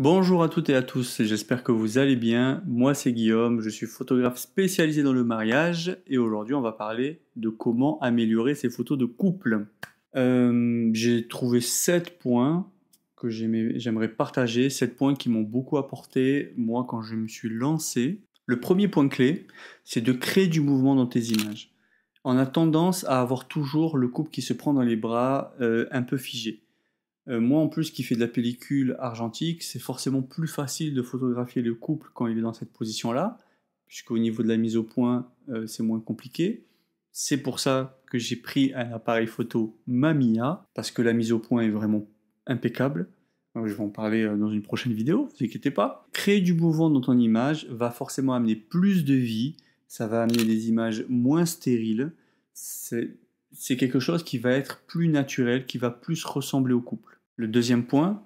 Bonjour à toutes et à tous, j'espère que vous allez bien. Moi c'est Guillaume, je suis photographe spécialisé dans le mariage et aujourd'hui on va parler de comment améliorer ses photos de couple. Euh, j'ai trouvé 7 points que j'aimerais partager, 7 points qui m'ont beaucoup apporté moi quand je me suis lancé. Le premier point clé, c'est de créer du mouvement dans tes images. On a tendance à avoir toujours le couple qui se prend dans les bras euh, un peu figé. Euh, moi, en plus, qui fais de la pellicule argentique, c'est forcément plus facile de photographier le couple quand il est dans cette position-là, puisqu'au niveau de la mise au point, euh, c'est moins compliqué. C'est pour ça que j'ai pris un appareil photo Mamiya, parce que la mise au point est vraiment impeccable. Euh, je vais en parler dans une prochaine vidéo, ne vous inquiétez pas. Créer du mouvement dans ton image va forcément amener plus de vie, ça va amener des images moins stériles. C'est quelque chose qui va être plus naturel, qui va plus ressembler au couple. Le deuxième point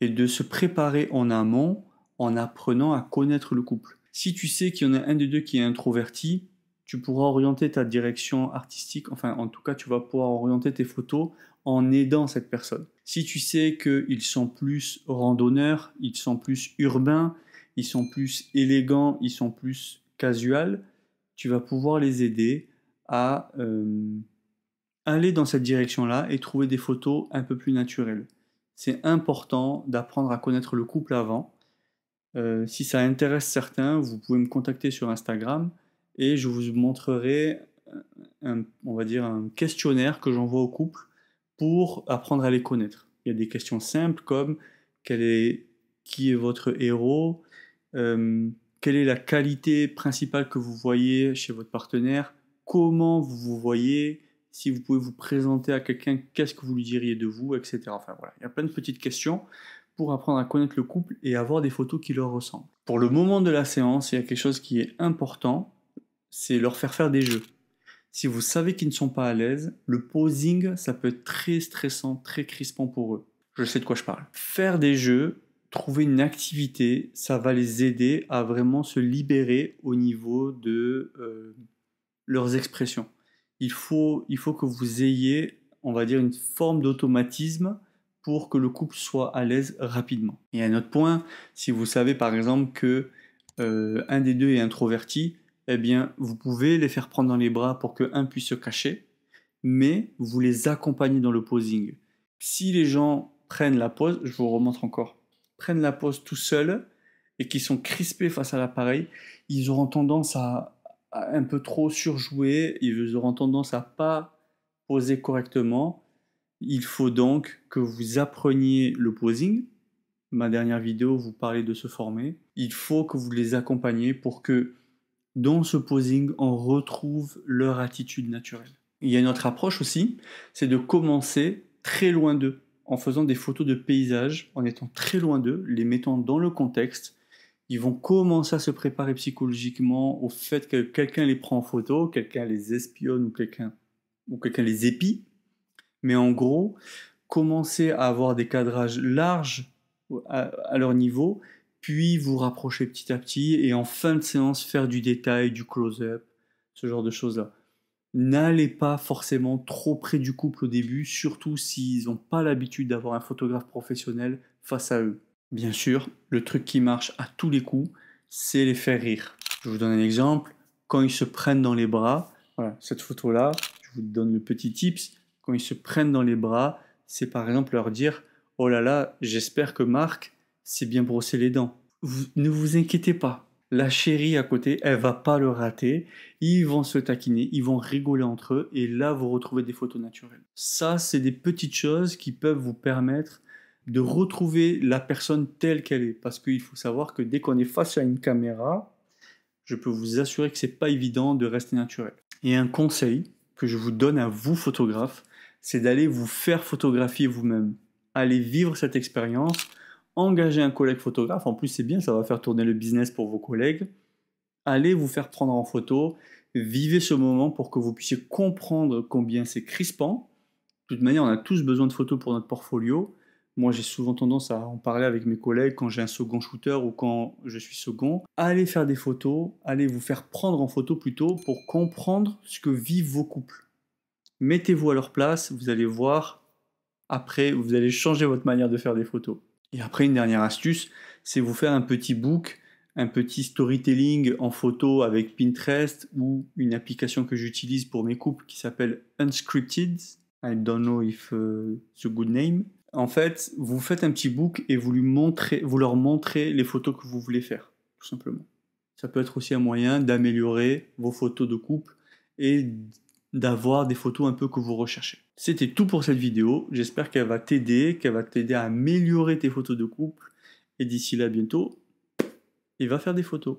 est de se préparer en amont en apprenant à connaître le couple. Si tu sais qu'il y en a un de deux qui est introverti, tu pourras orienter ta direction artistique, enfin en tout cas tu vas pouvoir orienter tes photos en aidant cette personne. Si tu sais qu'ils sont plus randonneurs, ils sont plus urbains, ils sont plus élégants, ils sont plus casual, tu vas pouvoir les aider à euh, aller dans cette direction-là et trouver des photos un peu plus naturelles c'est important d'apprendre à connaître le couple avant. Euh, si ça intéresse certains, vous pouvez me contacter sur Instagram et je vous montrerai euh, un, on va dire un questionnaire que j'envoie au couple pour apprendre à les connaître. Il y a des questions simples comme est, qui est votre héros, euh, quelle est la qualité principale que vous voyez chez votre partenaire, comment vous vous voyez, si vous pouvez vous présenter à quelqu'un, qu'est-ce que vous lui diriez de vous, etc. Enfin voilà, il y a plein de petites questions pour apprendre à connaître le couple et avoir des photos qui leur ressemblent. Pour le moment de la séance, il y a quelque chose qui est important, c'est leur faire faire des jeux. Si vous savez qu'ils ne sont pas à l'aise, le posing, ça peut être très stressant, très crispant pour eux. Je sais de quoi je parle. Faire des jeux, trouver une activité, ça va les aider à vraiment se libérer au niveau de euh, leurs expressions il faut, il faut que vous ayez, on va dire, une forme d'automatisme pour que le couple soit à l'aise rapidement. Et un autre point, si vous savez par exemple que euh, un des deux est introverti, eh bien, vous pouvez les faire prendre dans les bras pour que un puisse se cacher, mais vous les accompagnez dans le posing. Si les gens prennent la pose, je vous remontre encore, prennent la pose tout seuls et qui sont crispés face à l'appareil, ils auront tendance à, un peu trop surjoué, ils auront tendance à pas poser correctement. Il faut donc que vous appreniez le posing. Ma dernière vidéo vous parlait de se former. Il faut que vous les accompagniez pour que dans ce posing, on retrouve leur attitude naturelle. Il y a une autre approche aussi, c'est de commencer très loin d'eux, en faisant des photos de paysages, en étant très loin d'eux, les mettant dans le contexte, ils vont commencer à se préparer psychologiquement au fait que quelqu'un les prend en photo, quelqu'un les espionne ou quelqu'un ou quelqu'un les épie. Mais en gros, commencer à avoir des cadrages larges euh, à, leur niveau, puis vous rapprochez petit à petit et en fin de séance faire du détail, du close-up, ce genre de choses-là. N'allez pas forcément trop près du couple au début, surtout s'ils n'ont pas l'habitude d'avoir un photographe professionnel face à eux. Bien sûr, le truc qui marche à tous les coups, c'est les faire rire. Je vous donne un exemple. Quand ils se prennent dans les bras, voilà, cette photo-là, je vous donne le petit tips. Quand ils se prennent dans les bras, c'est par exemple leur dire Oh là là, j'espère que Marc s'est bien brossé les dents. ne vous inquiétez pas. La chérie à côté, elle va pas le rater. Ils vont se taquiner, ils vont rigoler entre eux, et là, vous retrouvez des photos naturelles. Ça, c'est des petites choses qui peuvent vous permettre de retrouver la personne telle qu'elle est. Parce qu'il faut savoir que dès qu'on est face à une caméra, je peux vous assurer que ce n'est pas évident de rester naturel. Et un conseil que je vous donne à vous photographes, c'est d'aller vous faire photographier vous-même. Allez vivre cette expérience, engager un collègue photographe, en plus c'est bien, ça va faire tourner le business pour vos collègues. Allez vous faire prendre en photo, vivez ce moment pour que vous puissiez comprendre combien c'est crispant. De toute manière, on a tous besoin de photos pour notre portfolio moi, j'ai souvent tendance à en parler avec mes collègues quand j'ai un second shooter ou quand je suis second. Allez faire des photos, allez vous faire prendre en photo plutôt pour comprendre ce que vivent vos couples. Mettez-vous à leur place, vous allez voir. Après, vous allez changer votre manière de faire des photos. Et après, une dernière astuce, c'est vous faire un petit book, un petit storytelling en photo avec Pinterest ou une application que j'utilise pour mes couples qui s'appelle Unscripted. I don't know if euh, it's a good name en fait, vous faites un petit book et vous, vous leur montrez les photos que vous voulez faire, tout simplement. Ça peut être aussi un moyen d'améliorer vos photos de couple et d'avoir des photos un peu que vous recherchez. C'était tout pour cette vidéo. J'espère qu'elle va t'aider, qu'elle va t'aider à améliorer tes photos de couple. Et d'ici là, bientôt, il va faire des photos.